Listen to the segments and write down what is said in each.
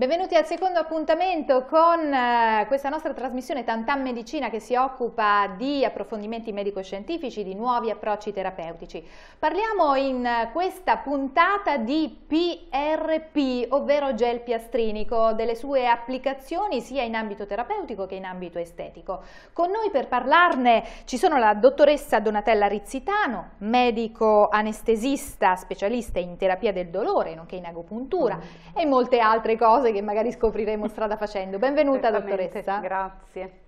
Benvenuti al secondo appuntamento con eh, questa nostra trasmissione Tantan Medicina che si occupa di approfondimenti medico-scientifici, di nuovi approcci terapeutici. Parliamo in questa puntata di PRP, ovvero gel piastrinico, delle sue applicazioni sia in ambito terapeutico che in ambito estetico. Con noi per parlarne ci sono la dottoressa Donatella Rizzitano, medico anestesista, specialista in terapia del dolore, nonché in agopuntura mm. e molte altre cose cose che magari scopriremo strada facendo. Benvenuta dottoressa. Grazie.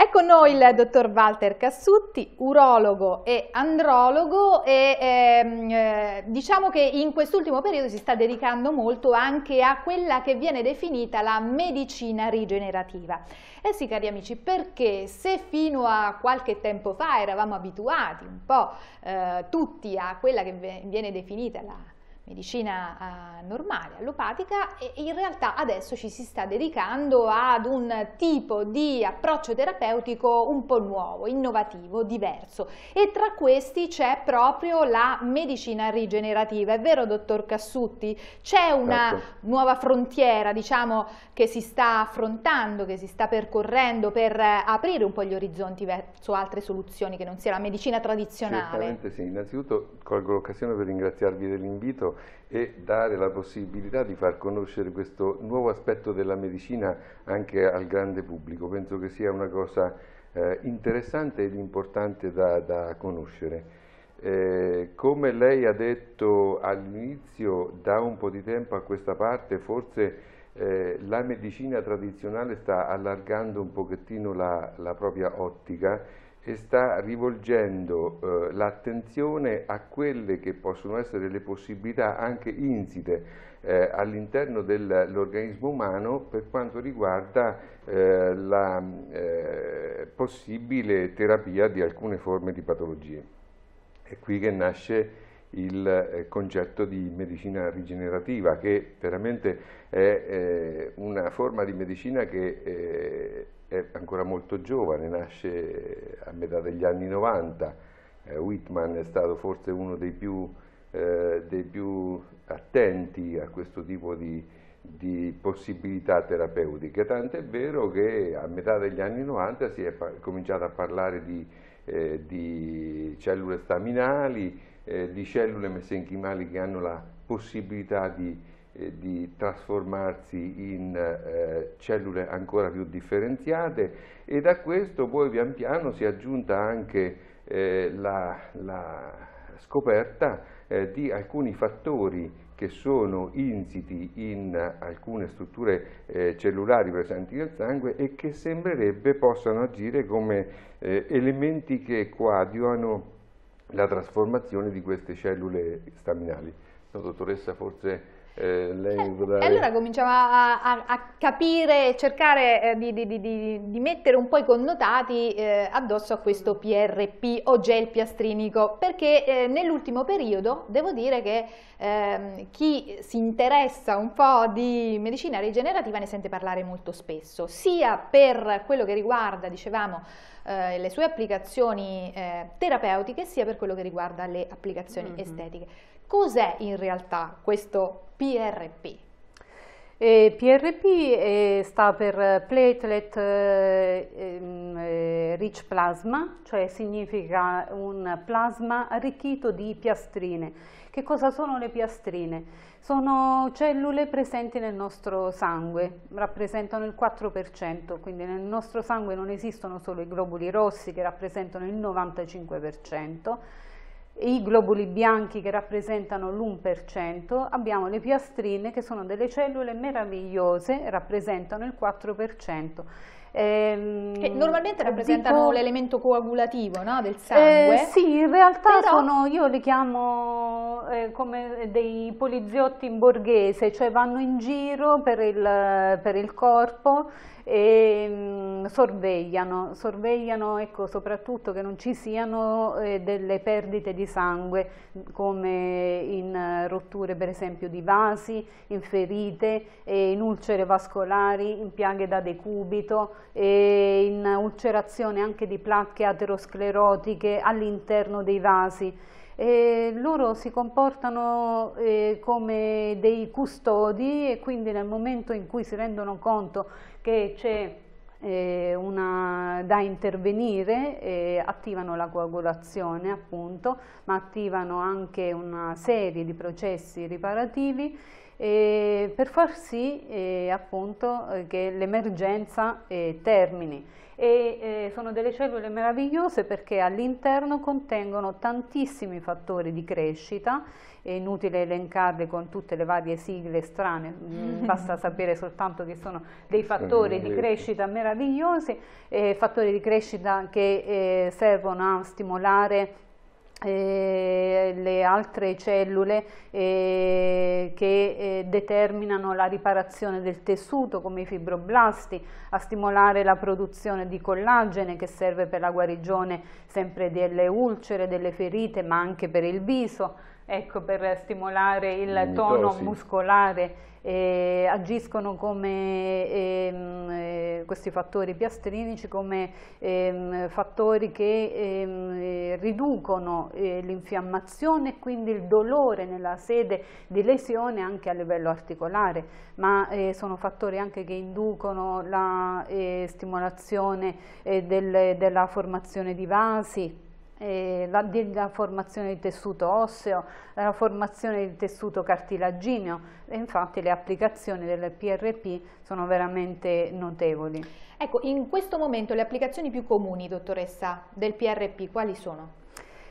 Ecco con noi il dottor Walter Cassutti, urologo e andrologo e ehm, eh, diciamo che in quest'ultimo periodo si sta dedicando molto anche a quella che viene definita la medicina rigenerativa. Eh sì cari amici, perché se fino a qualche tempo fa eravamo abituati un po' eh, tutti a quella che viene definita la medicina eh, normale, allopatica, e in realtà adesso ci si sta dedicando ad un tipo di approccio terapeutico un po' nuovo, innovativo, diverso. E tra questi c'è proprio la medicina rigenerativa, è vero dottor Cassutti? C'è una certo. nuova frontiera, diciamo, che si sta affrontando, che si sta percorrendo per eh, aprire un po' gli orizzonti verso altre soluzioni che non sia la medicina tradizionale? Certamente sì, innanzitutto colgo l'occasione per ringraziarvi dell'invito e dare la possibilità di far conoscere questo nuovo aspetto della medicina anche al grande pubblico. Penso che sia una cosa eh, interessante ed importante da, da conoscere. Eh, come lei ha detto all'inizio, da un po' di tempo a questa parte forse eh, la medicina tradizionale sta allargando un pochettino la, la propria ottica e sta rivolgendo eh, l'attenzione a quelle che possono essere le possibilità anche insite eh, all'interno dell'organismo umano per quanto riguarda eh, la eh, possibile terapia di alcune forme di patologie. È qui che nasce il eh, concetto di medicina rigenerativa che veramente è eh, una forma di medicina che è ancora molto giovane, nasce a metà degli anni 90, eh, Whitman è stato forse uno dei più, eh, dei più attenti a questo tipo di, di, possibilità terapeutiche, tant'è vero che a metà degli anni 90 si è cominciato a parlare di, eh, di cellule staminali, eh, di cellule mesenchimali che hanno la possibilità di eh, di trasformarsi in eh, cellule ancora più differenziate e da questo poi pian piano si è aggiunta anche eh, la, la, scoperta eh, di alcuni fattori che sono insiti in alcune strutture eh, cellulari presenti nel sangue e che sembrerebbe possano agire come eh, elementi che coadiuano la trasformazione di queste cellule staminali. No, dottoressa, forse eh, lei eh, vorrei... E allora cominciamo a, a, a capire, cercare eh, di, di, di, di, mettere un po' i connotati eh, addosso a questo PRP o gel piastrinico, perché eh, nell'ultimo periodo devo dire che ehm, chi si interessa un po' di medicina rigenerativa ne sente parlare molto spesso, sia per quello che riguarda, dicevamo, eh, le sue applicazioni terapeutiche, sia per quello che riguarda le applicazioni mm -hmm. estetiche. Cos'è in realtà questo PRP? Eh, PRP eh, sta per platelet eh, ehm, eh, rich plasma, cioè significa un plasma arricchito di piastrine. Che cosa sono le piastrine? Sono cellule presenti nel nostro sangue, rappresentano il 4%, quindi nel nostro sangue non esistono solo i globuli rossi che rappresentano il 95%, i globuli bianchi che rappresentano l'1%, abbiamo le piastrine che sono delle cellule meravigliose, rappresentano il 4%. Ehm, che normalmente rappresentano l'elemento coagulativo no? del sangue. Eh, sì, in realtà però... sono, io li chiamo eh, come dei poliziotti in borghese, cioè vanno in giro per il, per il corpo e mh, mm, sorvegliano, sorvegliano ecco, soprattutto che non ci siano eh, delle perdite di sangue come in eh, rotture per esempio di vasi, in ferite, eh, in ulcere vascolari, in piaghe da decubito, eh, in ulcerazione anche di placche aterosclerotiche all'interno dei vasi. E loro si comportano eh, come dei custodi e quindi nel momento in cui si rendono conto che c'è eh, una, da intervenire eh, attivano la coagulazione appunto, ma attivano anche una serie di processi riparativi eh, per far sì eh, appunto eh, che l'emergenza eh, termini e eh, sono delle cellule meravigliose perché all'interno contengono tantissimi fattori di crescita, è inutile elencarli con tutte le varie sigle strane, mm, basta sapere soltanto che sono dei fattori di crescita meravigliosi, eh, fattori di crescita che eh, servono a stimolare eh, le altre cellule eh, che eh, determinano la riparazione del tessuto come i fibroblasti, a stimolare la produzione di collagene che serve per la guarigione sempre delle ulcere, delle ferite ma anche per il viso, ecco, per stimolare il tono muscolare eh, agiscono come ehm, eh, questi fattori piastrinici come ehm, fattori che ehm, eh, riducono eh, l'infiammazione e quindi il dolore nella sede di lesione anche a livello articolare, ma eh, sono fattori anche che inducono la eh, stimolazione del, della formazione di vasi, eh, la, della formazione di tessuto osseo, la formazione di tessuto cartilagineo e infatti le applicazioni del PRP sono veramente notevoli. Ecco, in questo momento le applicazioni più comuni, dottoressa, del PRP quali sono?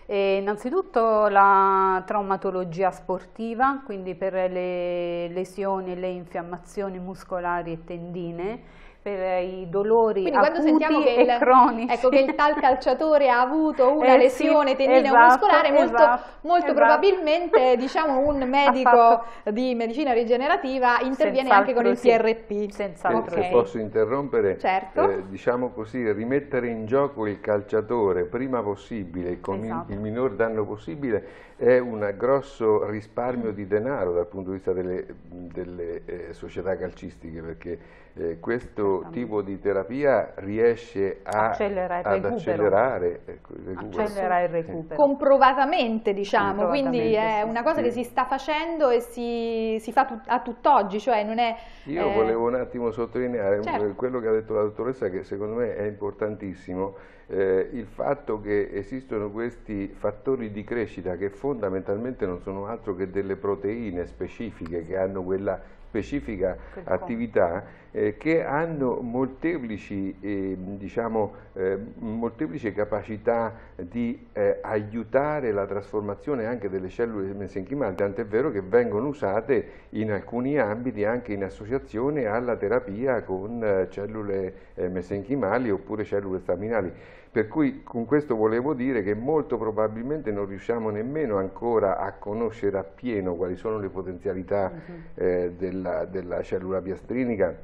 E eh, innanzitutto la traumatologia sportiva, quindi per le lesioni e le infiammazioni muscolari e tendine, per i dolori Quindi quando sentiamo che il, cronici. Ecco, che il tal calciatore ha avuto una eh, lesione sì, tendineo esatto, muscolare, molto, esatto, molto esatto. probabilmente diciamo, un medico fatto... di medicina rigenerativa interviene anche con il TRP. Sì. Senz'altro. Se, okay. se posso interrompere, certo. eh, diciamo così, rimettere in gioco il calciatore prima possibile, con esatto. il minor danno possibile, è un grosso risparmio di denaro dal punto di vista delle, delle eh, società calcistiche, perché eh, questo tipo di terapia riesce a, accelerare ad recupero. accelerare ecco, il recupero. Accelera il recupero. Comprovatamente diciamo, Comprovatamente, quindi è sì, una cosa sì. che si sta facendo e si, si fa tut a tutt'oggi, cioè non è... Io eh... volevo un attimo sottolineare certo. quello che ha detto la dottoressa che secondo me è importantissimo, eh, il fatto che esistono questi fattori di crescita che fondamentalmente non sono altro che delle proteine specifiche che hanno quella specifica attività eh, che hanno molteplici, eh, diciamo, eh, molteplici capacità di eh, aiutare la trasformazione anche delle cellule mesenchimali, tant'è vero che vengono usate in alcuni ambiti anche in associazione alla terapia con eh, cellule eh, mesenchimali oppure cellule staminali. Per cui con questo volevo dire che molto probabilmente non riusciamo nemmeno ancora a conoscere appieno quali sono le potenzialità uh mhm. -huh. eh, della, della cellula piastrinica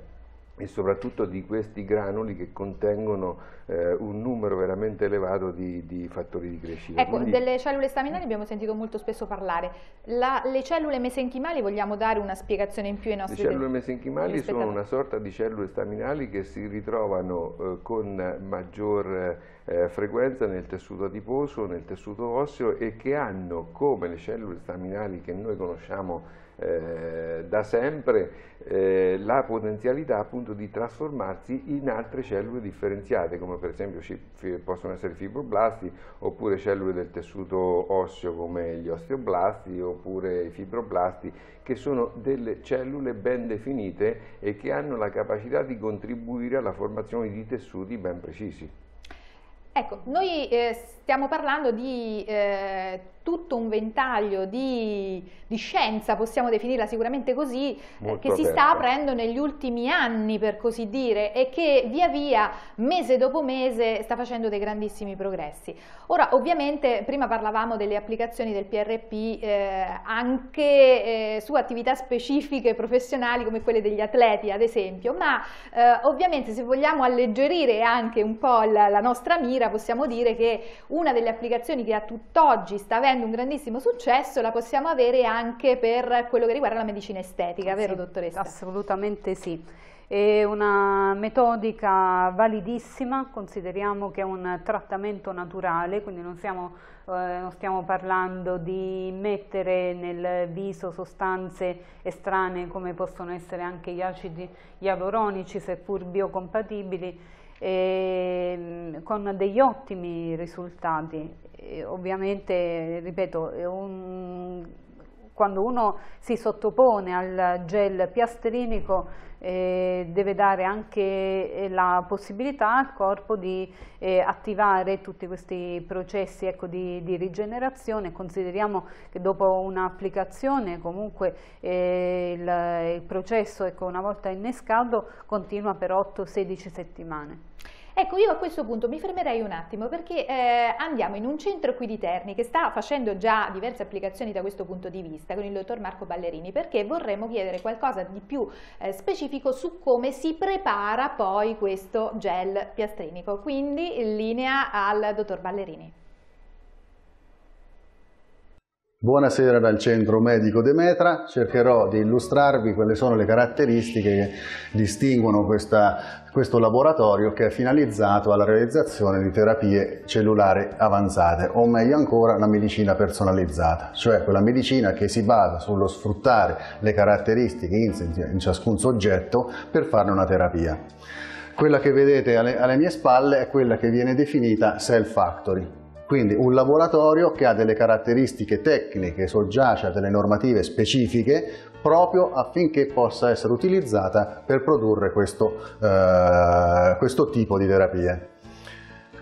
e soprattutto di questi granuli che contengono eh, un numero veramente elevato di, di fattori di crescita. Ecco, Quindi... delle cellule staminali abbiamo sentito molto spesso parlare. La, le cellule mesenchimali vogliamo dare una spiegazione in più ai nostri Le cellule mesenchimali sono una sorta di cellule staminali che si ritrovano eh, con maggior eh, frequenza nel tessuto adiposo, nel tessuto osseo e che hanno, come le cellule staminali che noi conosciamo eh, da sempre eh, la potenzialità appunto di trasformarsi in altre cellule differenziate come per esempio possono essere fibroblasti oppure cellule del tessuto osseo come gli osteoblasti oppure i fibroblasti che sono delle cellule ben definite e che hanno la capacità di contribuire alla formazione di tessuti ben precisi. Ecco, noi eh, stiamo parlando di eh, tutto un ventaglio di, di scienza, possiamo definirla sicuramente così, eh, Molto che si sta aprendo negli ultimi anni per così dire e che via via, mese dopo mese, sta facendo dei grandissimi progressi. Ora ovviamente prima parlavamo delle applicazioni del PRP eh, anche eh, su attività specifiche professionali come quelle degli atleti ad esempio, ma eh, ovviamente se vogliamo alleggerire anche un po' la, la nostra mira possiamo dire che una delle applicazioni che a tutt'oggi sta avendo avendo un grandissimo successo la possiamo avere anche per quello che riguarda la medicina estetica, ah, vero dottoressa? Assolutamente sì. È una metodica validissima, consideriamo che è un trattamento naturale, quindi non, siamo, eh, non, stiamo parlando di mettere nel viso sostanze estranee come possono essere anche gli acidi ialuronici, seppur biocompatibili, e, ehm, con degli ottimi risultati. E ovviamente, ripeto, è un quando uno si sottopone al gel piastrinico eh, deve dare anche eh, la possibilità al corpo di eh, attivare tutti questi processi ecco, di, di, rigenerazione. Consideriamo che dopo un'applicazione comunque eh, il, il, processo ecco, una volta innescato continua per 8-16 settimane. Ecco, io a questo punto mi fermerei un attimo perché eh, andiamo in un centro qui di Terni che sta facendo già diverse applicazioni da questo punto di vista con il dottor Marco Ballerini perché vorremmo chiedere qualcosa di più eh, specifico su come si prepara poi questo gel piastrinico. Quindi in linea al dottor Ballerini. Buonasera dal Centro Medico Demetra, cercherò di illustrarvi quelle sono le caratteristiche che distinguono questa, questo laboratorio che è finalizzato alla realizzazione di terapie cellulari avanzate o meglio ancora la medicina personalizzata, cioè quella medicina che si basa sullo sfruttare le caratteristiche in ciascun soggetto per farne una terapia. Quella che vedete alle, alle mie spalle è quella che viene definita Cell Factory, quindi un laboratorio che ha delle caratteristiche tecniche, soggiace cioè a delle normative specifiche proprio affinché possa essere utilizzata per produrre questo, eh, questo tipo di terapie.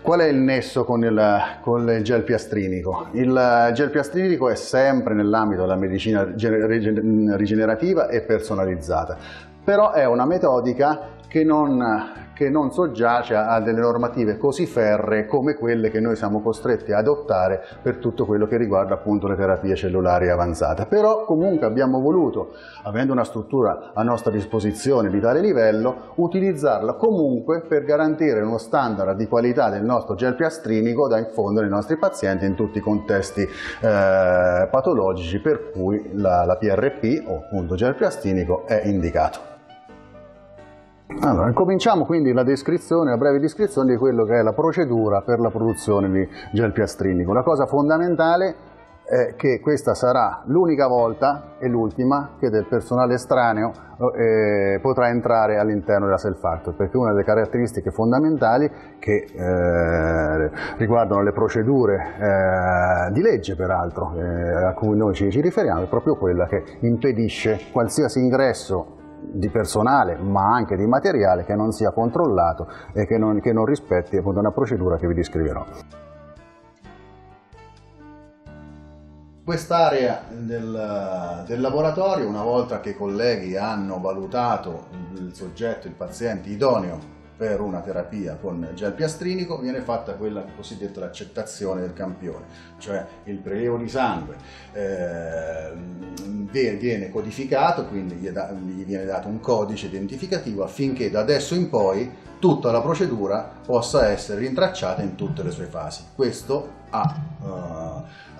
Qual è il nesso con il, con il, gel piastrinico? Il gel piastrinico è sempre nell'ambito della medicina rigenerativa e personalizzata, però è una metodica che non che non soggiace a delle normative così ferre come quelle che noi siamo costretti ad adottare per tutto quello che riguarda appunto le terapie cellulari avanzate. Però comunque abbiamo voluto, avendo una struttura a nostra disposizione di tale livello, utilizzarla comunque per garantire uno standard di qualità del nostro gel piastrinico da infondere ai nostri pazienti in tutti i contesti eh, patologici per cui la, la PRP o appunto gel piastrinico è indicato. Allora, cominciamo quindi la descrizione, la breve descrizione di quello che è la procedura per la produzione di gel piastrinico. La cosa fondamentale è che questa sarà l'unica volta e l'ultima che del personale estraneo eh, potrà entrare all'interno della self factory, perché una delle caratteristiche fondamentali che eh, riguardano le procedure eh, di legge peraltro eh, a cui noi ci, ci riferiamo è proprio quella che impedisce qualsiasi ingresso di personale ma anche di materiale che non sia controllato e che non, che non rispetti appunto, una procedura che vi descriverò. Quest'area del, del, laboratorio, una volta che i colleghi hanno valutato il, il soggetto, il paziente idoneo per una terapia con gel piastrinico viene fatta quella cosiddetta l'accettazione del campione, cioè il prelievo di sangue eh, viene codificato, quindi gli, da, gli viene dato un codice identificativo affinché da adesso in poi tutta la procedura possa essere rintracciata in tutte le sue fasi. Questo ha, uh, eh,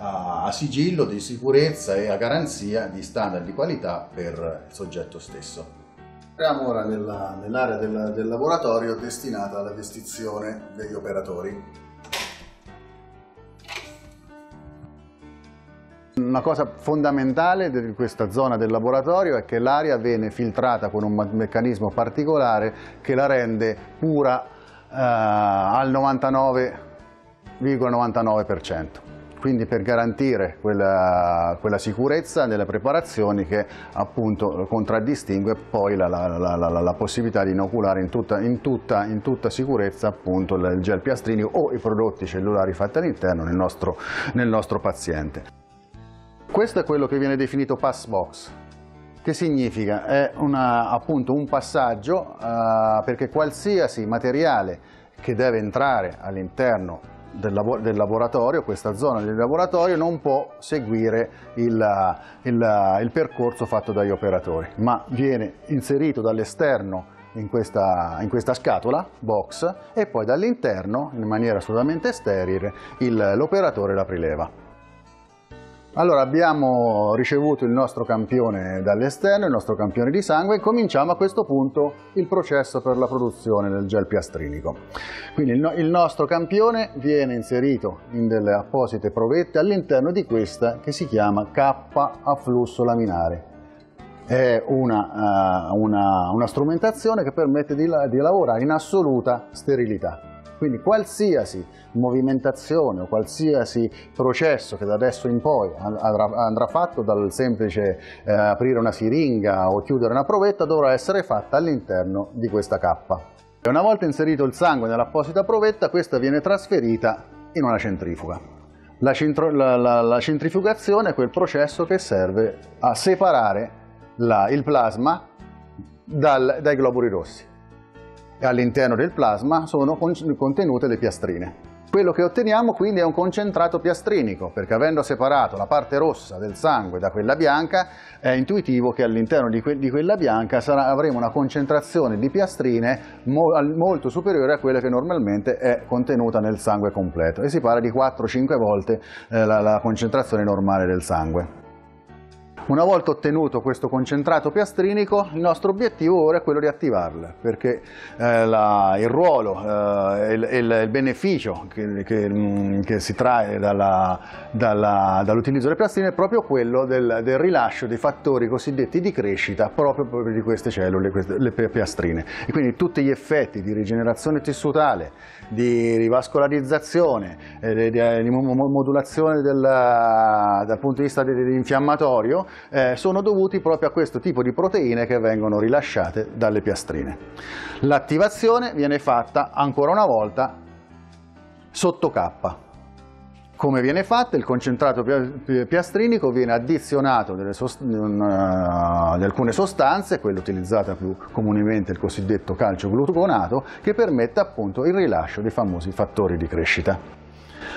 a, a sigillo di sicurezza e a garanzia di standard di qualità per il soggetto stesso. Siamo ora nella, nell'area del, del laboratorio destinata alla vestizione degli operatori. Una cosa fondamentale di questa zona del laboratorio è che l'aria viene filtrata con un meccanismo particolare che la rende pura eh, al 99,99%. ,99% quindi per garantire quella, quella, sicurezza nelle preparazioni che appunto contraddistingue poi la, la, la, la possibilità di inoculare in tutta, in tutta, in tutta sicurezza appunto il gel piastrini o i prodotti cellulari fatti all'interno nel, nel nostro paziente. Questo è quello che viene definito pass box, che significa? È una, appunto un passaggio eh, perché qualsiasi materiale che deve entrare all'interno del, labo del, laboratorio, questa zona del laboratorio non può seguire il, il, il percorso fatto dagli operatori, ma viene inserito dall'esterno in questa, in questa, scatola, box, e poi dall'interno, in maniera assolutamente sterile, l'operatore la prileva. Allora abbiamo ricevuto il nostro campione dall'esterno, il nostro campione di sangue e cominciamo a questo punto il processo per la produzione del gel piastrinico. Quindi il, no il nostro campione viene inserito in delle apposite provette all'interno di questa che si chiama K a flusso laminare. È una, uh, una, una strumentazione che permette di, la di lavorare in assoluta sterilità. Quindi qualsiasi movimentazione o qualsiasi processo che da adesso in poi andrà fatto dal semplice eh, aprire una siringa o chiudere una provetta dovrà essere fatta all'interno di questa cappa. Una volta inserito il sangue nell'apposita provetta, questa viene trasferita in una centrifuga. La, la, la, la centrifugazione è quel processo che serve a separare il plasma dal, dai globuli rossi all'interno del plasma sono contenute le piastrine. Quello che otteniamo quindi è un concentrato piastrinico, perché avendo separato la parte rossa del sangue da quella bianca, è intuitivo che all'interno di, que di, quella bianca sarà, avremo una concentrazione di piastrine mo molto superiore a quella che normalmente è contenuta nel sangue completo, e si parla di 4-5 volte eh, la, la concentrazione normale del sangue. Una volta ottenuto questo concentrato piastrinico, il nostro obiettivo ora è quello di attivarle, perché eh, la, il ruolo e eh, il, il, il, beneficio che, che, mm, che si trae dall'utilizzo dall delle piastrine è proprio quello del, del, rilascio dei fattori cosiddetti di crescita proprio, proprio di queste cellule, queste, le piastrine. E quindi tutti gli effetti di rigenerazione tessutale, di rivascolarizzazione, eh, di, di, modulazione del, dal punto di vista dell'infiammatorio, eh, sono dovuti proprio a questo tipo di proteine che vengono rilasciate dalle piastrine. L'attivazione viene fatta ancora una volta sotto K. Come viene fatta? Il concentrato piastrinico viene addizionato sost uh, di alcune sostanze, quella utilizzata più comunemente il cosiddetto calcio gluconato, che permette appunto il rilascio dei famosi fattori di crescita.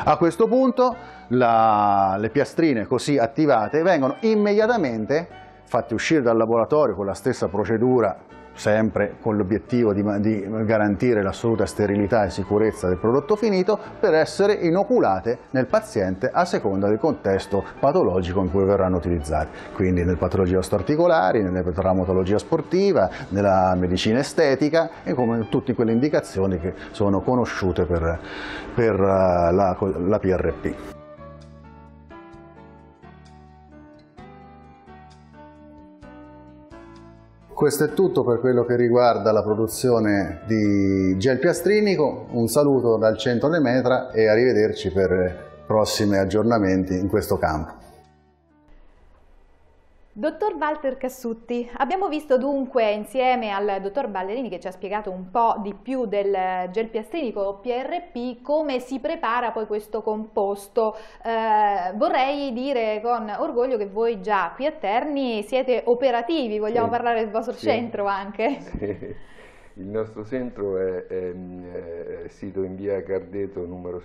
A questo punto la, le piastrine così attivate vengono immediatamente fatte uscire dal laboratorio con la stessa procedura sempre con l'obiettivo di, di, garantire l'assoluta sterilità e sicurezza del prodotto finito, per essere inoculate nel paziente a seconda del contesto patologico in cui verranno utilizzate. Quindi nel patologia osteoarticolari, nella traumatologia sportiva, nella medicina estetica e come tutte quelle indicazioni che sono conosciute per, per eh, la, la PRP. Questo è tutto per quello che riguarda la produzione di gel piastrinico, un saluto dal centro Nemetra e arrivederci per prossimi aggiornamenti in questo campo. Dottor Walter Cassutti, abbiamo visto dunque insieme al dottor Ballerini che ci ha spiegato un po' di più del gel piastrinico PRP come si prepara poi questo composto. Eh, vorrei dire con orgoglio che voi già qui a Terni siete operativi, vogliamo sì. parlare del vostro sì. centro anche. Sì. Il nostro centro è, è, è, sito in via Cardeto numero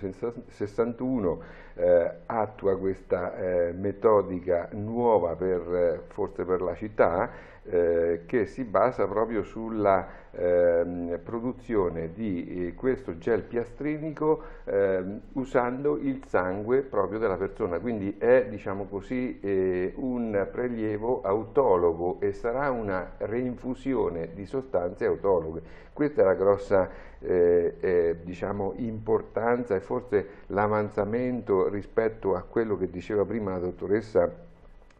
61, eh, attua questa eh, metodica nuova per, eh, forse per la città, eh, che si basa proprio sulla eh, produzione di eh, questo gel piastrinico ehm, usando il sangue proprio della persona, quindi è diciamo così eh, un prelievo autologo e sarà una reinfusione di sostanze autologhe. Questa è la grossa diciamo, importanza e forse l'avanzamento rispetto a quello che diceva prima la dottoressa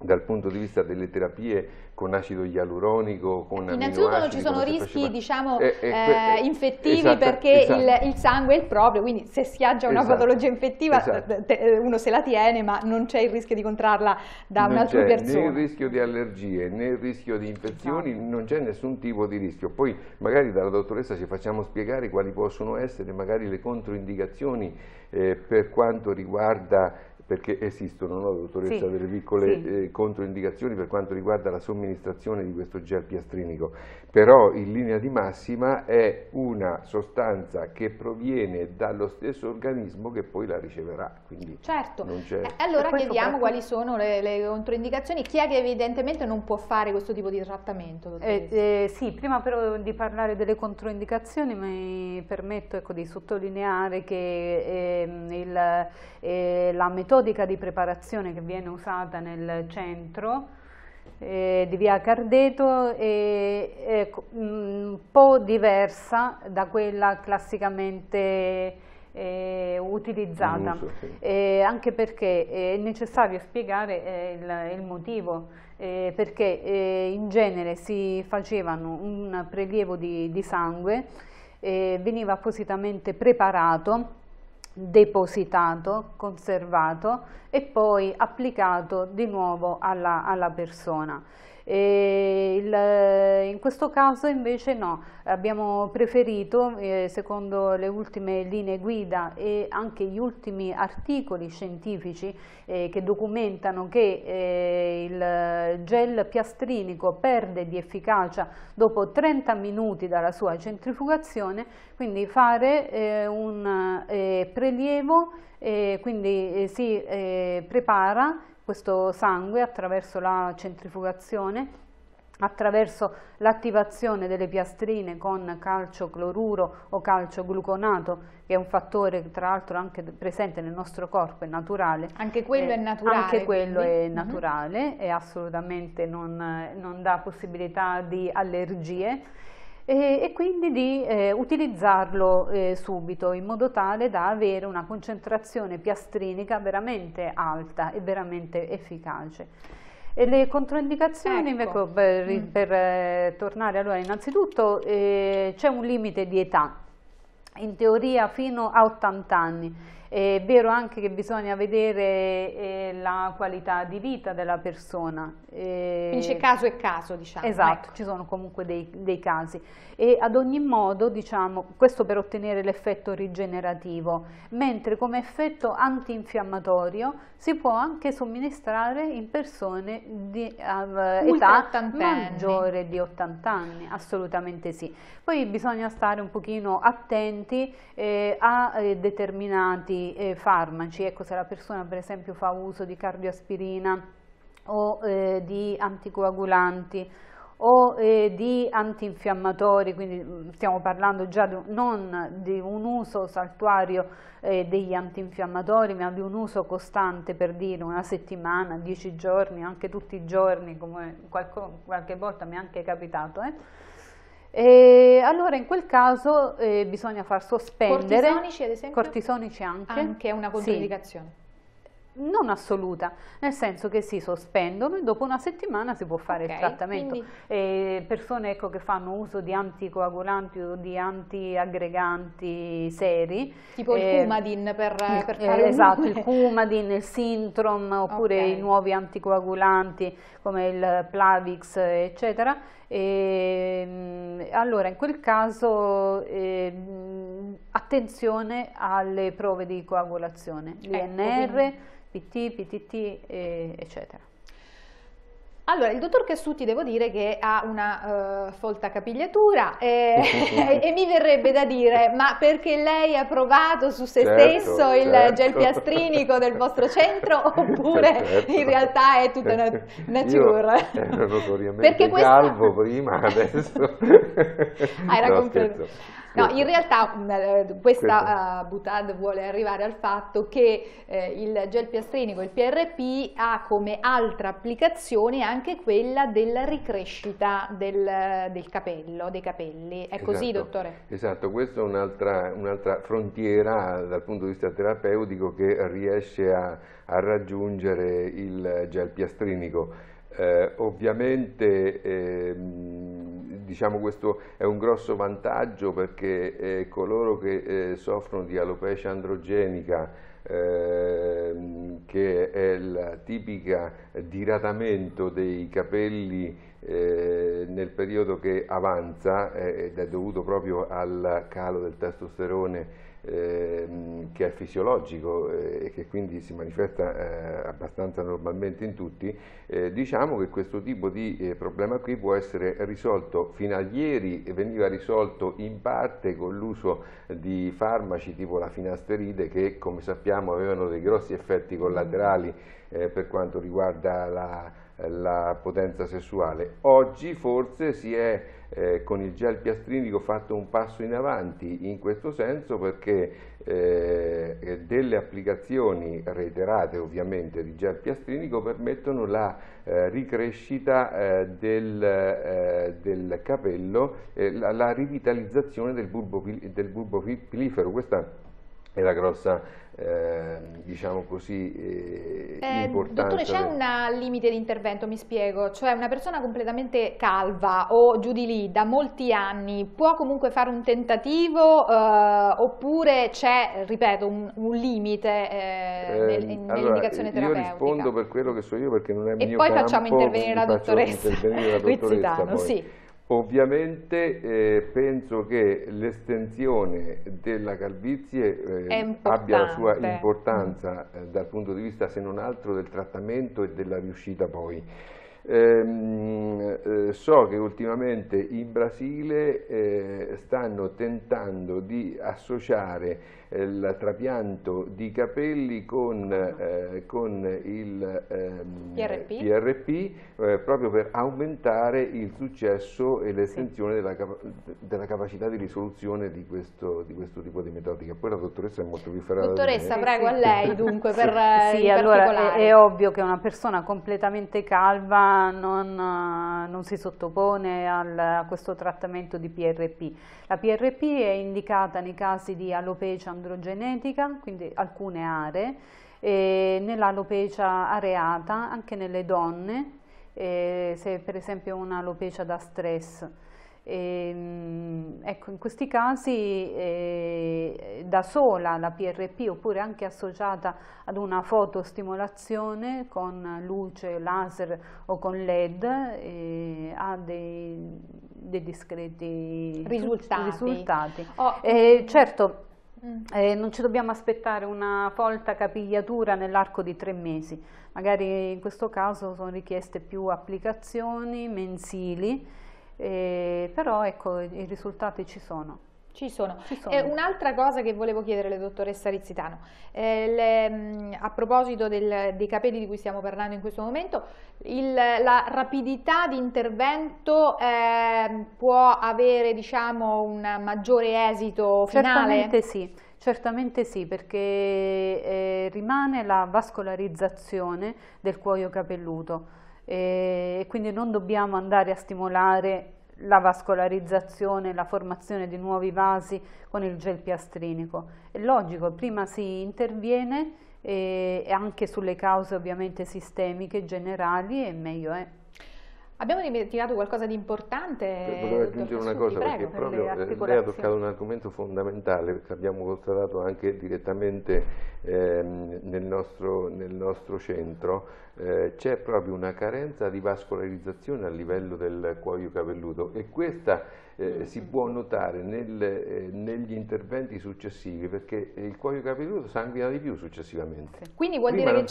dal punto di vista delle terapie con acido ialuronico, con Innanzitutto non ci sono rischi diciamo, eh, eh, eh, infettivi esatto, perché esatto. Il, il, sangue è il proprio, quindi se si ha già una esatto, patologia infettiva esatto. te, uno se la tiene ma non c'è il rischio di contrarla da un'altra persona. Né il rischio di allergie né il rischio di infezioni, non c'è nessun tipo di rischio. Poi magari dalla dottoressa ci facciamo spiegare quali possono essere magari le controindicazioni eh, per quanto riguarda perché esistono, no, dottoressa, sì, delle piccole sì. eh, controindicazioni per quanto riguarda la somministrazione di questo gel piastrinico però in linea di massima è una sostanza che proviene dallo stesso organismo che poi la riceverà. Quindi certo, eh, allora chiediamo soprattutto... quali sono le, le, controindicazioni, chi è che evidentemente non può fare questo tipo di trattamento? Eh, eh, sì, prima però di parlare delle controindicazioni mi permetto ecco, di sottolineare che ehm, il, eh, la metodica di preparazione che viene usata nel centro eh, di via Cardeto è, è mm, un po' diversa da quella classicamente eh, utilizzata, uso, sì. eh, anche perché eh, è necessario spiegare eh, il, il, motivo, eh, perché in genere si facevano un prelievo di, di sangue, veniva appositamente preparato depositato, conservato e poi applicato di nuovo alla, alla persona. Il, in questo caso invece no, abbiamo preferito, eh, secondo le ultime linee guida e anche gli ultimi articoli scientifici eh, che documentano che eh, il gel piastrinico perde di efficacia dopo 30 minuti dalla sua centrifugazione, quindi fare eh, un eh, prelievo, eh, quindi si prepara questo sangue attraverso la centrifugazione attraverso l'attivazione delle piastrine con calcio cloruro o calcio gluconato, che è un fattore tra l'altro anche presente nel nostro corpo, è naturale. Anche quello eh, è naturale. Anche quello quindi. è mhm. naturale, mm -hmm. e assolutamente non, non dà possibilità di allergie e, e quindi di eh, utilizzarlo eh, subito in modo tale da avere una concentrazione piastrinica veramente alta e veramente efficace. E le controindicazioni, ecco. per, mm. per eh, tornare allora, innanzitutto eh, c'è un limite di età, in teoria fino a 80 anni, è vero anche che bisogna vedere eh, la qualità di vita della persona. Eh, Quindi c'è caso e caso, diciamo. Esatto, ecco. ci sono comunque dei, dei, casi. E ad ogni modo, diciamo, questo per ottenere l'effetto rigenerativo, mentre come effetto antinfiammatorio si può anche somministrare in persone di uh, età maggiore di 80 anni, assolutamente sì. Poi bisogna stare un pochino attenti eh, a eh, determinati eh, farmaci, ecco se la persona per esempio fa uso di cardioaspirina o eh, di anticoagulanti o eh, di antinfiammatori, quindi mm, stiamo parlando già di, non di un uso saltuario eh, degli antinfiammatori ma di un uso costante per dire una settimana, dieci giorni, anche tutti i giorni come qualche, qualche volta mi è anche capitato eh. E allora in quel caso eh, bisogna far sospendere cortisonici ad esempio cortisonici anche anche è una controindicazione sì non assoluta, nel senso che si sospendono e dopo una settimana si può fare okay, il trattamento. Quindi... persone ecco, che fanno uso di anticoagulanti o di antiaggreganti seri. Tipo eh, il Coumadin per, per eh, fare Esatto, il Coumadin, il Sintrom oppure okay. i nuovi anticoagulanti come il Plavix eccetera. E, ehm, allora in quel caso eh, attenzione alle prove di coagulazione, l'INR. Ecco, PT, PTT, eccetera. Allora, il dottor Cassuti devo dire che ha una uh, folta capigliatura e, e, mi verrebbe da dire, ma perché lei ha provato su se certo, stesso il certo. gel piastrinico del vostro centro certo. oppure certo. in realtà è tutta una nature? Io ero eh, notoriamente perché questa... calvo prima, adesso... Ah, era no, completo. No, in realtà mm, eh, questa uh, Butad vuole arrivare al fatto che eh, il gel piastrinico, il PRP, ha come altra applicazione anche anche quella della ricrescita del, del capello, dei capelli. È esatto, così, dottore? Esatto, questa è un'altra un frontiera dal punto di vista terapeutico che riesce a, a raggiungere il gel piastrinico. Eh, ovviamente eh, diciamo questo è un grosso vantaggio perché eh, coloro che eh, soffrono di alopecia androgenica ehm, che è il tipico diradamento dei capelli eh, nel periodo che avanza eh, ed è dovuto proprio al calo del testosterone Ehm, che è fisiologico eh, e che quindi si manifesta eh, abbastanza normalmente in tutti, eh, diciamo che questo tipo di problema qui può essere risolto, fino a ieri veniva risolto in parte con l'uso di farmaci tipo la finasteride che come sappiamo avevano dei grossi effetti collaterali per quanto riguarda la la potenza sessuale. Oggi forse si è eh, con il gel piastrinico fatto un passo in avanti in questo senso perché eh, delle applicazioni reiterate ovviamente di gel piastrinico permettono la eh, ricrescita eh, del, eh, del, capello, la, la, rivitalizzazione del bulbo, del bulbo pilifero. Questa è la grossa Ehm, diciamo così, eh, eh, importante. Dottore, c'è un limite di intervento, mi spiego, cioè una persona completamente calva o giù di lì da molti anni può comunque fare un tentativo eh, oppure c'è, ripeto, un, un limite eh, nel, ehm, nell'indicazione allora, terapeutica? Io rispondo per quello che so io perché non è e mio campo. E poi facciamo intervenire la dottoressa, la dottoressa Rizzitano, sì. Ovviamente eh, penso che l'estensione della calvizie eh, abbia la sua importanza eh, dal punto di vista se non altro del trattamento e della riuscita poi. Ehm, eh, so che ultimamente in Brasile eh, stanno tentando di associare il trapianto di capelli con, eh, con il ehm, PRP, PRP eh, proprio per aumentare il successo e l'estensione sì. della, della, capacità di risoluzione di questo, di questo, tipo di metodica. Poi la dottoressa è molto più ferrata. Dottoressa, eh, prego a lei dunque per eh, sì, allora è, è, ovvio che una persona completamente calva non, eh, non si sottopone al, a questo trattamento di PRP. La PRP è indicata nei casi di alopecia androgenetica, quindi alcune aree, nell'alopecia areata, anche nelle donne, eh, se per esempio un'alopecia da stress. E, ehm, ecco, in questi casi eh, da sola la PRP oppure anche associata ad una fotostimolazione con luce, laser o con LED eh, ha dei, dei discreti risultati. risultati. Oh. certo, Mm. Eh, non ci dobbiamo aspettare una folta capigliatura nell'arco di tre mesi, magari in questo caso sono richieste più applicazioni mensili, eh, però ecco i risultati ci sono. Ci sono. sono. Eh, un'altra cosa che volevo chiedere alla dottoressa Rizzitano, eh, le, a proposito del, dei capelli di cui stiamo parlando in questo momento, il, la rapidità di intervento eh, può avere diciamo, un maggiore esito finale? Certamente sì, certamente sì perché eh, rimane la vascolarizzazione del cuoio capelluto eh, e quindi non dobbiamo andare a stimolare la vascolarizzazione, la formazione di nuovi vasi con il gel piastrinico. È logico, prima si interviene eh, e anche sulle cause ovviamente sistemiche generali è meglio è. Abbiamo dimenticato qualcosa di importante? Volevo aggiungere una cosa, prego, perché proprio eh, lei ha toccato un argomento fondamentale, perché abbiamo constatato anche direttamente ehm, nel, nostro, nel, nostro, centro, eh, c'è proprio una carenza di vascolarizzazione a livello del cuoio capelluto e questa eh, si mm. può notare nel, eh, negli interventi successivi perché il cuoio capelluto sanguina di più successivamente. Sì. Quindi vuol Prima dire che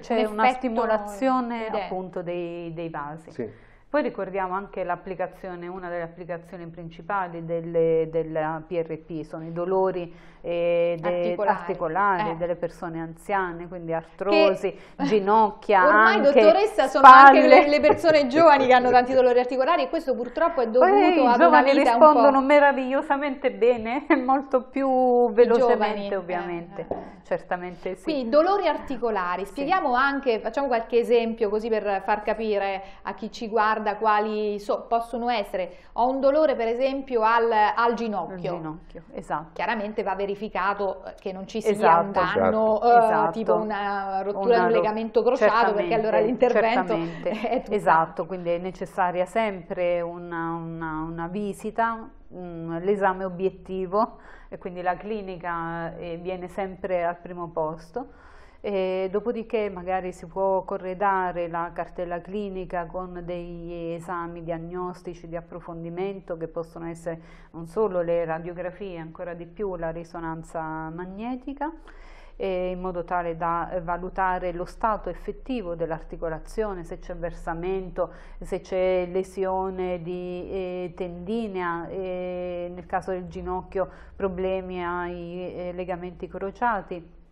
c'è un una, stimolazione idea. appunto dei, dei vasi. Sì. Poi ricordiamo anche l'applicazione, una delle applicazioni principali delle, della PRP sono i dolori eh, de articolari, eh. delle persone anziane, quindi artrosi, che... ginocchia, Ormai anche, dottoressa sono spalle. anche le, le, persone giovani che hanno tanti dolori articolari e questo purtroppo è dovuto a ad una vita un I giovani rispondono meravigliosamente bene, molto più velocemente giovani. ovviamente, eh, eh. certamente sì. Quindi dolori articolari, spieghiamo sì. anche, facciamo qualche esempio così per far capire a chi ci guarda quali so, possono essere. Ho un dolore per esempio al, al ginocchio. Al ginocchio, esatto. Chiaramente va verificato amplificato eh, che non ci sia esatto, un danno certo. eh, esatto. tipo una rottura di un legamento crociato perché allora l'intervento è tutto. esatto quindi è necessaria sempre una, una, una visita l'esame obiettivo e quindi la clinica eh, viene sempre al primo posto e dopodiché magari si può corredare la cartella clinica con degli esami diagnostici di approfondimento che possono essere non solo le radiografie, ancora di più la risonanza magnetica in modo tale da valutare lo stato effettivo dell'articolazione, se c'è versamento, se c'è lesione di eh, tendinea, eh, nel caso del ginocchio problemi ai eh, legamenti crociati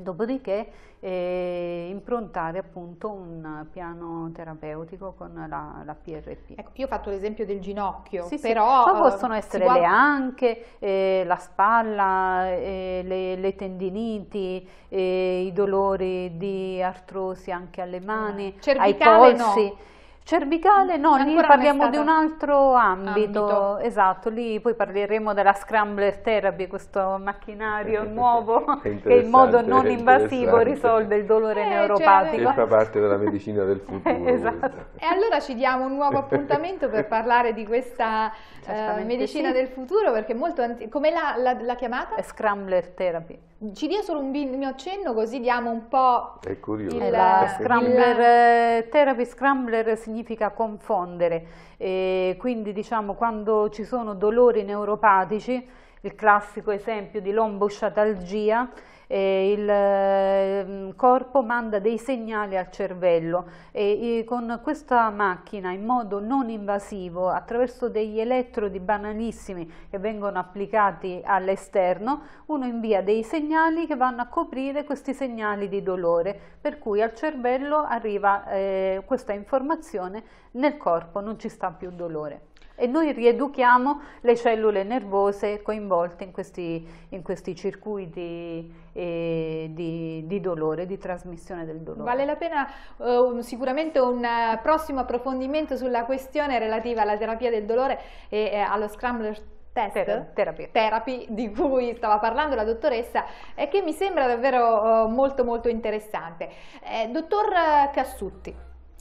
dopodiché eh, improntare appunto un piano terapeutico con la, la PRP. Ecco, io ho fatto l'esempio del ginocchio, sì, però... Sì. Ma possono eh, essere può... le anche, eh, la spalla, eh, le, le, tendiniti, eh, i dolori di artrosi anche alle mani, eh, Cervicale, ai polsi. No Cervicale no, Ancora lì parliamo di un altro ambito. ambito. esatto, lì poi parleremo della scrambler therapy, questo macchinario nuovo che in modo non invasivo risolve il dolore eh, cioè, neuropatico. Cioè... Che fa parte della medicina del futuro. esatto. E allora ci diamo un nuovo appuntamento per parlare di questa eh, medicina sì. del futuro, perché è molto, antica. come la, chiamata? Scrambler therapy. Ci dia solo un mio accenno così diamo un po'... È curioso. Il, eh, la scrambler, Therapy scrambler significa confondere, e quindi diciamo quando ci sono dolori neuropatici, il classico esempio di lombosciatalgia, eh, il, ehm, corpo manda dei segnali al cervello e, e con questa macchina in modo non invasivo attraverso degli elettrodi banalissimi che vengono applicati all'esterno uno invia dei segnali che vanno a coprire questi segnali di dolore per cui al cervello arriva eh, questa informazione nel corpo non ci sta più dolore e noi rieduchiamo le cellule nervose coinvolte in questi, in questi circuiti eh, di, di, dolore, di trasmissione del dolore. Vale la pena eh, sicuramente un eh, prossimo approfondimento sulla questione relativa alla terapia del dolore e eh, allo scrambler test, Therapy. Therapy, di cui stava parlando la dottoressa e che mi sembra davvero eh, molto molto interessante. Eh, dottor Cassutti,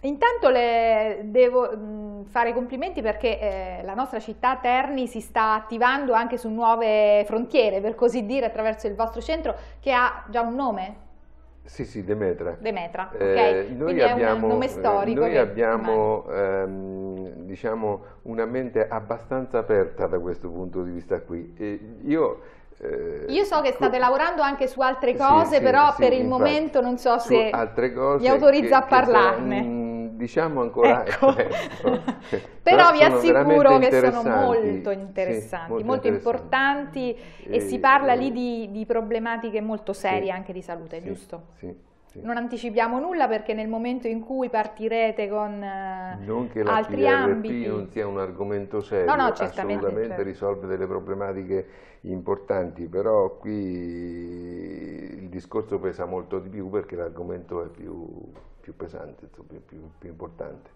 Intanto le devo fare i complimenti perché eh, la nostra città Terni si sta attivando anche su nuove frontiere, per così dire, attraverso il vostro centro che ha già un nome? Sì, sì, Demetra. Demetra, eh, ok. noi abbiamo, un nome eh, storico. Noi abbiamo ehm, diciamo, una mente abbastanza aperta da questo punto di vista qui. E io eh, io so che state lavorando anche su altre cose, sì, però sì, per sì, il momento non so se altre cose mi autorizza che, a parlarne diciamo ancora ecco. però, cioè, però vi assicuro che sono molto interessanti, sì, molto, molto interessanti. importanti e, e, si parla e... Eh, lì di, di, problematiche molto serie sì. anche di salute, sì, giusto? Sì. Non anticipiamo nulla perché nel momento in cui partirete con eh, non che la altri TRP ambiti... non sia un argomento serio, no, no, assolutamente certo. risolve delle problematiche importanti, però qui il discorso pesa molto di più perché l'argomento è più più pesante, più, più, più importante.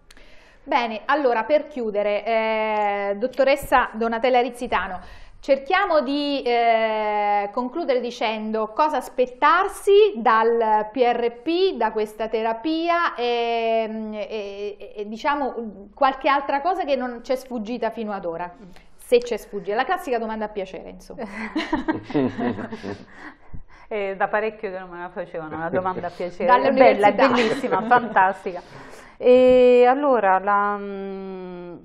Bene, allora per chiudere, eh, dottoressa Donatella Rizzitano, cerchiamo di eh, concludere dicendo cosa aspettarsi dal PRP, da questa terapia e, e, e diciamo qualche altra cosa che non ci è sfuggita fino ad ora, se ci è sfuggita. La classica domanda a piacere, insomma. eh, da parecchio che non me la facevano, una domanda a piacere, bella, è bellissima, fantastica. E allora, la, mm,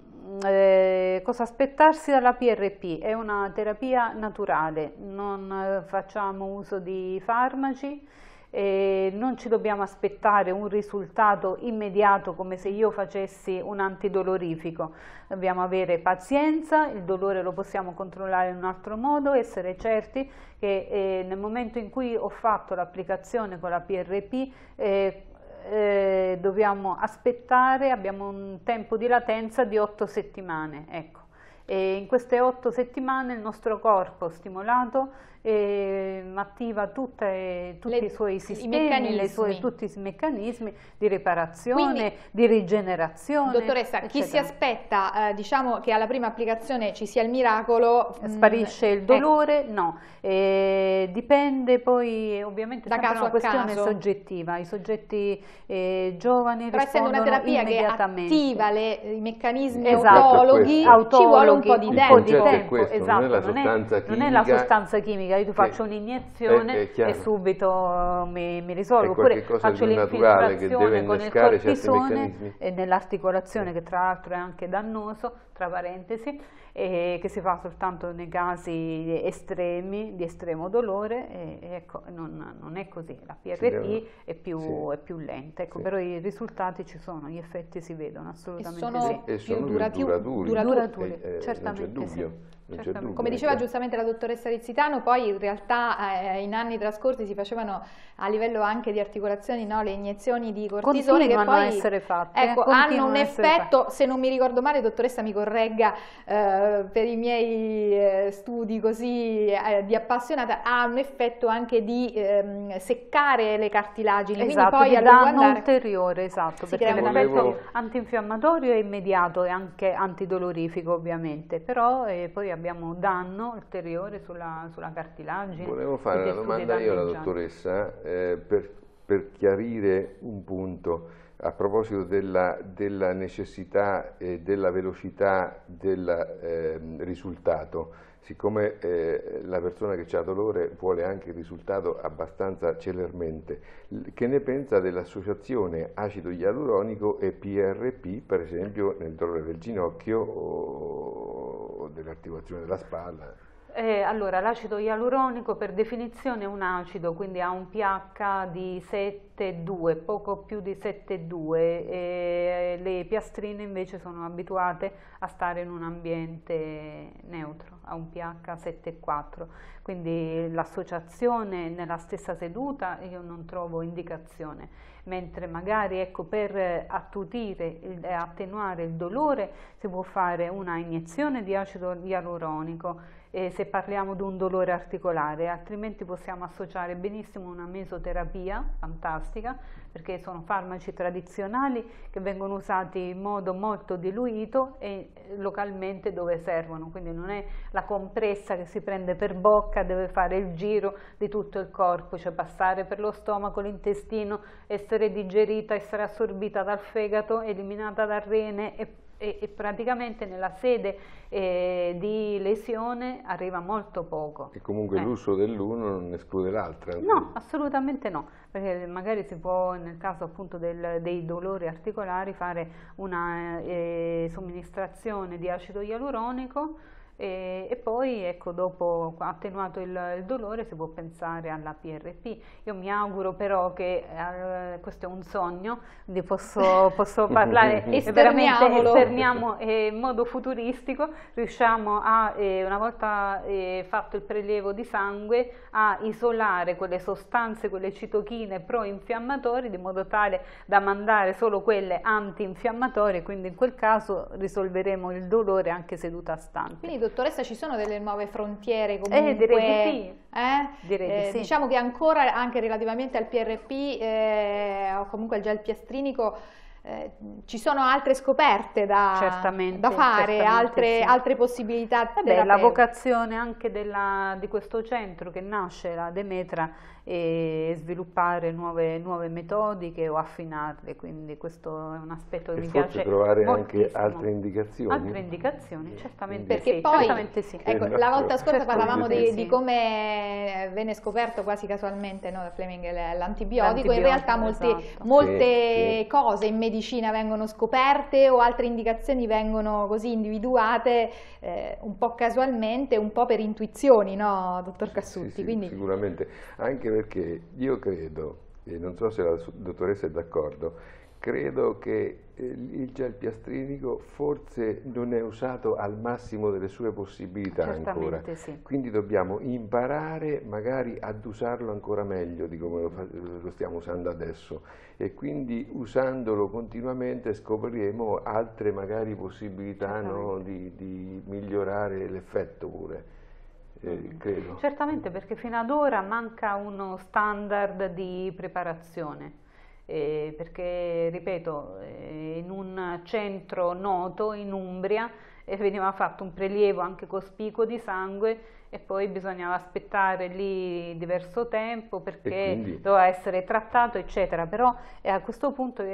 eh, cosa aspettarsi dalla PRP? È una terapia naturale, non eh, facciamo uso di farmaci, eh, non ci dobbiamo aspettare un risultato immediato come se io facessi un antidolorifico, dobbiamo avere pazienza, il dolore lo possiamo controllare in un altro modo, essere certi che eh, nel momento in cui ho fatto l'applicazione con la PRP eh, eh, dobbiamo aspettare, abbiamo un tempo di latenza di 8 settimane. Ecco. in queste 8 settimane il nostro corpo stimolato Mm, attiva tutte, tutti, le, i suoi sistemi, i sue, tutti i meccanismi di riparazione, Quindi, di rigenerazione. Dottoressa, eccetera. chi si aspetta eh, diciamo che alla prima applicazione ci sia il miracolo... Mm, Sparisce mh, il eh, dolore? Ecco. No, eh, dipende poi ovviamente da caso una questione caso. soggettiva, i soggetti eh, giovani Però rispondono una terapia che attiva le, i meccanismi esatto, autologhi, autologhi, ci vuole un po' di tempo. Un tempo. Questo, esatto, non è, non, è, non è la sostanza chimica io ti faccio un'iniezione eh, e subito eh, mi, mi risolvo, oppure faccio l'infiltrazione con il cortisone nell'articolazione che tra l'altro è anche dannoso, tra parentesi, e che si fa soltanto nei casi estremi, di estremo dolore, e, e ecco, non, non, è così, la PRT sì, è, più, sì. è, più, lenta, ecco, sì. però i risultati ci sono, gli effetti si vedono assolutamente. E sono, e sono duraturi, duraturi, duraturi, duraturi eh, eh certamente. Certo. Come diceva eh. giustamente la dottoressa Rizzitano, poi in realtà eh, eh, in anni trascorsi si facevano a livello anche di articolazioni no, le iniezioni di cortisone Continuano che poi essere fatte, eh. ecco, hanno un effetto, se non mi ricordo male, dottoressa mi corregga eh, per i miei eh, studi così di appassionata, ha un effetto anche di ehm, seccare le cartilagini, esatto, quindi poi a lungo andare... ulteriore, esatto, perché è un effetto antinfiammatorio e immediato e anche antidolorifico ovviamente, però poi abbiamo abbiamo danno ulteriore sulla, sulla cartilagine. Volevo fare una domanda io alla dottoressa eh, per, per, chiarire un punto a proposito della, della necessità e della velocità del eh, risultato siccome eh, la persona che ha dolore vuole anche il risultato abbastanza celermente, che ne pensa dell'associazione acido ialuronico e PRP, per esempio nel dolore del ginocchio o dell'articolazione della spalla? Eh, allora, l'acido ialuronico per definizione è un acido, quindi ha un pH di 7 7,2, poco più di 7,2, eh, le piastrine invece sono abituate a stare in un ambiente neutro, a un pH 7,4, quindi l'associazione nella stessa seduta io non trovo indicazione, mentre magari ecco, per attutire e attenuare il dolore si può fare una iniezione di acido ialuronico eh, se parliamo di un dolore articolare, altrimenti possiamo associare benissimo una mesoterapia, fantastica, plastica perché sono farmaci tradizionali che vengono usati in modo molto diluito e localmente dove servono, quindi non è la compressa che si prende per bocca, deve fare il giro di tutto il corpo, cioè passare per lo stomaco, l'intestino, essere digerita, essere assorbita dal fegato, eliminata dal rene e e, e praticamente nella sede eh, di lesione arriva molto poco. E comunque eh. l'uso dell'uno non esclude l'altra? No, assolutamente no, perché magari si può nel caso appunto del, dei dolori articolari fare una eh, somministrazione di acido ialuronico e, e poi ecco, dopo attenuato il, il, dolore si può pensare alla PRP. Io mi auguro però che eh, questo è un sogno, quindi posso, posso parlare veramente esterniamo eh, in modo futuristico, riusciamo a, eh, una volta eh, fatto il prelievo di sangue, a isolare quelle sostanze, quelle citochine pro-infiammatori di modo tale da mandare solo quelle anti-infiammatorie, quindi in quel caso risolveremo il dolore anche seduta stante. Quindi, dottoressa, ci sono delle nuove frontiere comunque? Eh, direi di sì. Eh? Direi eh, di sì. Diciamo che ancora anche relativamente al PRP eh, o comunque al gel piastrinico eh, ci sono altre scoperte da, da fare, altre, sì. altre, possibilità. Eh beh, la vocazione anche della, di questo centro che nasce, la Demetra, e sviluppare nuove, nuove metodiche o affinarle, quindi questo è un aspetto che e mi piace trovare anche altre indicazioni. Altre indicazioni, certamente Perché sì. Poi, certamente sì. Ecco, la volta scorsa certo, parlavamo di, sì. di come venne scoperto quasi casualmente no, da Fleming l'antibiotico, in realtà molti, esatto. molte sì, cose in medicina vengono scoperte o altre indicazioni vengono così individuate eh, un po' casualmente, un po' per intuizioni, no, dottor Cassutti? Quindi... Sicuramente, anche perché io credo, e non so se la dottoressa è d'accordo, credo che eh, il gel piastrinico forse non è usato al massimo delle sue possibilità Certamente ancora. Sì. Quindi dobbiamo imparare magari ad usarlo ancora meglio di come lo, stiamo usando adesso e quindi usandolo continuamente scopriremo altre magari possibilità no, di, di migliorare l'effetto pure eh, credo. Certamente perché fino ad ora manca uno standard di preparazione. Eh, perché ripeto, eh, in un centro noto in Umbria e veniva fatto un prelievo anche cospicuo di sangue e poi bisognava aspettare lì diverso tempo perché doveva essere trattato eccetera però eh, a questo punto eh,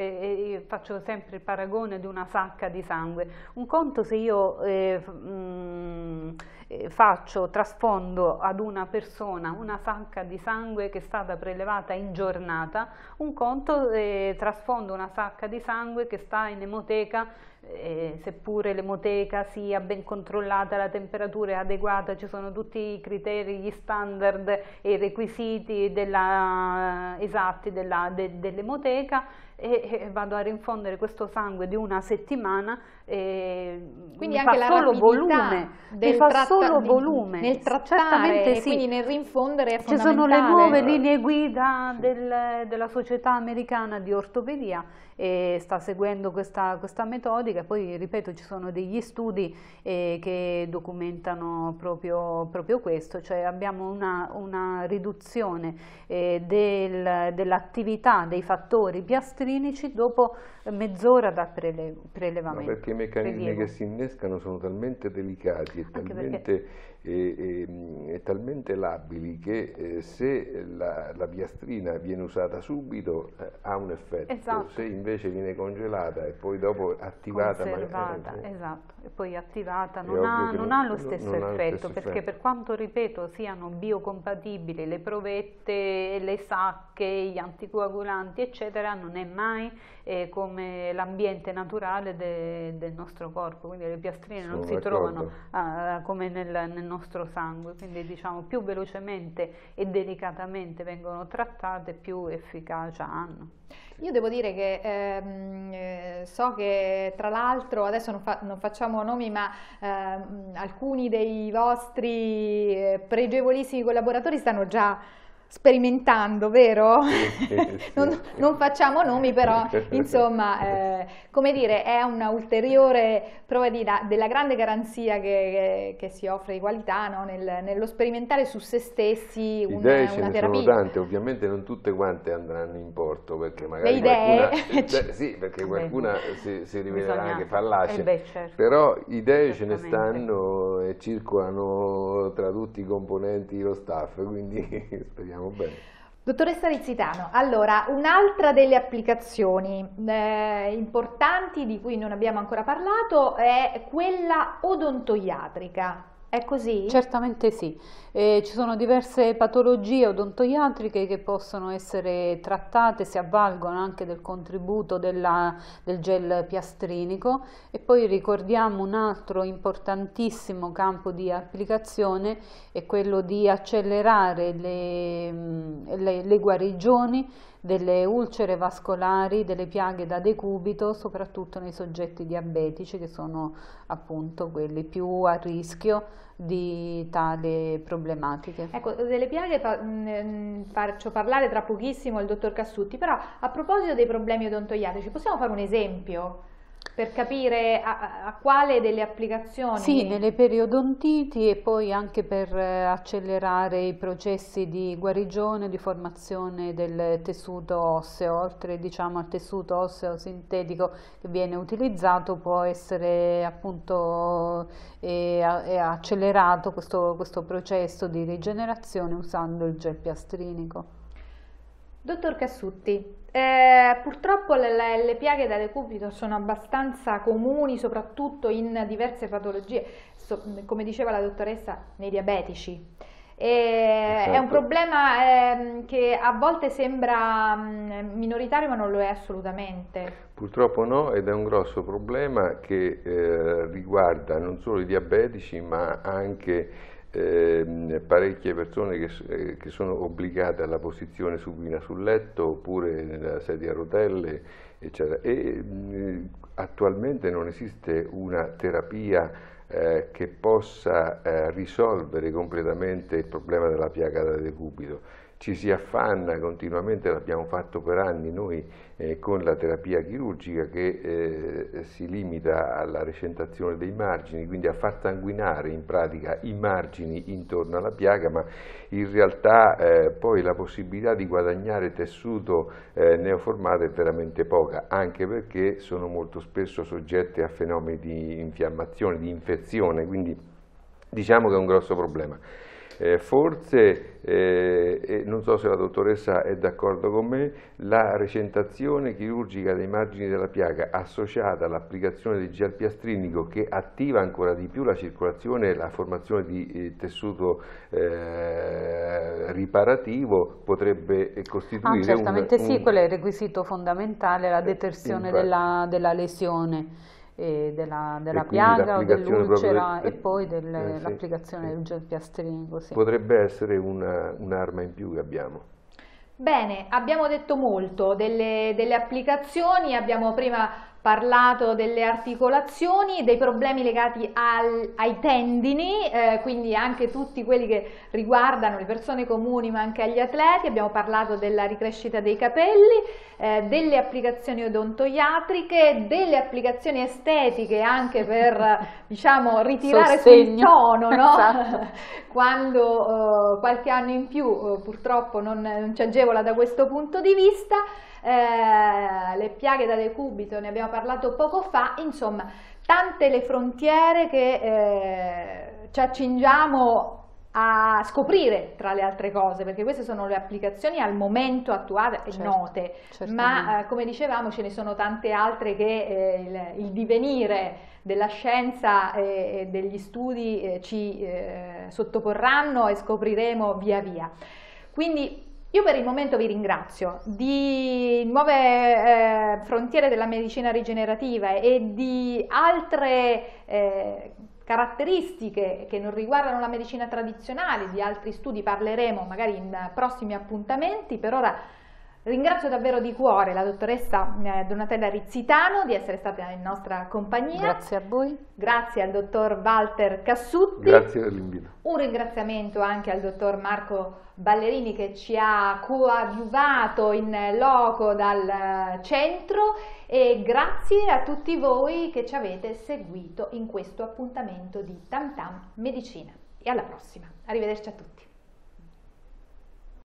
eh faccio sempre il paragone di una sacca di sangue un conto se io eh, mh, mm, eh, faccio, trasfondo ad una persona una sacca di sangue che è stata prelevata in giornata un conto eh, trasfondo una sacca di sangue che sta in emoteca eh, seppure l'emoteca sia ben controllata, la temperatura è adeguata, ci sono tutti i criteri, gli standard e i requisiti della, esatti della, de, dell'emoteca, e, e vado a rinfondere questo sangue di una settimana e quindi mi anche fa solo volume, mi fa solo volume nel trattare sì. quindi nel rinfondere è ci sono le nuove linee guida del, della società americana di ortopedia e sta seguendo questa, questa metodica poi ripeto ci sono degli studi eh, che documentano proprio, proprio, questo cioè abbiamo una, una riduzione eh, del, dell'attività dei fattori piastriti clinici dopo eh, mezz'ora da prele prelevamento. Ma perché i meccanismi Prelevo. che si innescano sono talmente delicati e Anche talmente e, e ehm, talmente labili che eh, se la, la, piastrina viene usata subito eh, ha un effetto, esatto. se invece viene congelata e poi dopo attivata... Conservata, magari, eh, esatto, e poi attivata non ha, non, ha lo stesso effetto, lo stesso perché effetto. per quanto, ripeto, siano biocompatibili le provette, le sacche, gli anticoagulanti, eccetera, non è mai eh, come l'ambiente naturale de, del nostro corpo, quindi le piastrine Sono non si trovano come nel, nel nostro nostro sangue, quindi diciamo più velocemente e delicatamente vengono trattate più efficacia hanno. Io devo dire che ehm, eh, so che tra l'altro, adesso non, fa, non, facciamo nomi, ma ehm, alcuni dei vostri eh, pregevolissimi collaboratori stanno già sperimentando, vero? non, non, facciamo nomi, però insomma, eh, come dire, è un'ulteriore prova di, della grande garanzia che, che, che, si offre di qualità no? Nel, nello sperimentare su se stessi un, idee una ce ne terapia. sono tante, ovviamente non tutte quante andranno in porto, perché magari qualcuna, cioè, sì, perché eh, qualcuna si, si, rivelerà bisogna, anche fallace, eh, beh, certo. però idee ce ne stanno e circolano tra tutti i componenti dello staff, quindi speriamo Andiamo bene. Dottoressa Rizzitano, allora un'altra delle applicazioni eh, importanti di cui non abbiamo ancora parlato è quella odontoiatrica, è così? Certamente sì, eh, ci sono diverse patologie odontoiatriche che possono essere trattate, si avvalgono anche del contributo della, del gel piastrinico e poi ricordiamo un altro importantissimo campo di applicazione è quello di accelerare le, le, le guarigioni delle ulcere vascolari, delle piaghe da decubito, soprattutto nei soggetti diabetici che sono appunto quelli più a rischio di tale problema problematiche. Ecco, delle piaghe fa, mh, mm, mm, faccio parlare tra pochissimo il dottor Cassutti, però a proposito dei problemi odontoiatrici, possiamo fare un esempio? per capire a, a, quale delle applicazioni... Sì, nelle periodontiti e poi anche per eh, accelerare i processi di guarigione, di formazione del tessuto osseo, oltre diciamo, al tessuto osseo sintetico che viene utilizzato può essere appunto eh, accelerato questo, questo processo di rigenerazione usando il gel piastrinico. Dottor Cassutti, eh, purtroppo le, le, le, piaghe da decubito sono abbastanza comuni, soprattutto in diverse patologie, so, come diceva la dottoressa, nei diabetici. E, certo. È un certo. problema eh, che a volte sembra mh, mm, minoritario ma non lo è assolutamente. Purtroppo no ed è un grosso problema che eh, riguarda non solo i diabetici ma anche eh, parecchie persone che, eh, che, sono obbligate alla posizione supina sul letto oppure nella sedia a rotelle, eccetera. E mh, mm, attualmente non esiste una terapia eh, che possa eh, risolvere completamente il problema della piaga da decubito ci si affanna continuamente, l'abbiamo fatto per anni noi eh, con la terapia chirurgica che eh, si limita alla recentazione dei margini, quindi a far sanguinare in pratica i margini intorno alla piaga, ma in realtà eh, poi la possibilità di guadagnare tessuto eh, neoformato è veramente poca, anche perché sono molto spesso soggette a fenomeni di infiammazione, di infezione, quindi diciamo che è un grosso problema. Eh, forse, eh, non so se la dottoressa è d'accordo con me, la recentazione chirurgica dei margini della piaga associata all'applicazione di gel piastrinico che attiva ancora di più la circolazione e la formazione di eh, tessuto eh, riparativo potrebbe eh, costituire ah, certamente un, un... sì, quello è il requisito fondamentale, la eh, detersione della, della lesione della, della piaga o dell'ulcera del... e poi dell'applicazione eh, del gel piastrino. Così. Potrebbe essere un'arma in più che abbiamo. Bene, abbiamo detto molto delle, delle, applicazioni, abbiamo prima parlato delle articolazioni, dei problemi legati al, ai tendini, eh, quindi anche tutti quelli che riguardano le persone comuni ma anche agli atleti, abbiamo parlato della ricrescita dei capelli, eh, delle applicazioni odontoiatriche, delle applicazioni estetiche anche per diciamo, ritirare Sostegno. sul tono, no? Esatto. quando eh, qualche anno in più eh, purtroppo non, non ci agevola da questo punto di vista. Eh, le piaghe da decubito, ne abbiamo parlato poco fa, insomma tante le frontiere che eh, ci accingiamo a scoprire tra le altre cose, perché queste sono le applicazioni al momento attuate e certo, note, ma eh, come dicevamo ce ne sono tante altre che eh, il, il divenire della scienza e degli studi eh, ci sottoporranno e scopriremo via via. Quindi io per il momento vi ringrazio di nuove eh, frontiere della medicina rigenerativa e di altre eh, caratteristiche che non riguardano la medicina tradizionale, di altri studi parleremo magari in prossimi appuntamenti, per ora Ringrazio davvero di cuore la dottoressa eh, Donatella Rizzitano di essere stata in nostra compagnia. Grazie a voi. Grazie al dottor Walter Cassutti. Grazie dell'invito. Un ringraziamento anche al dottor Marco Ballerini che ci ha coadiuvato in loco dal eh, centro e grazie a tutti voi che ci avete seguito in questo appuntamento di Tam Tam Medicina. E alla prossima. Arrivederci a tutti.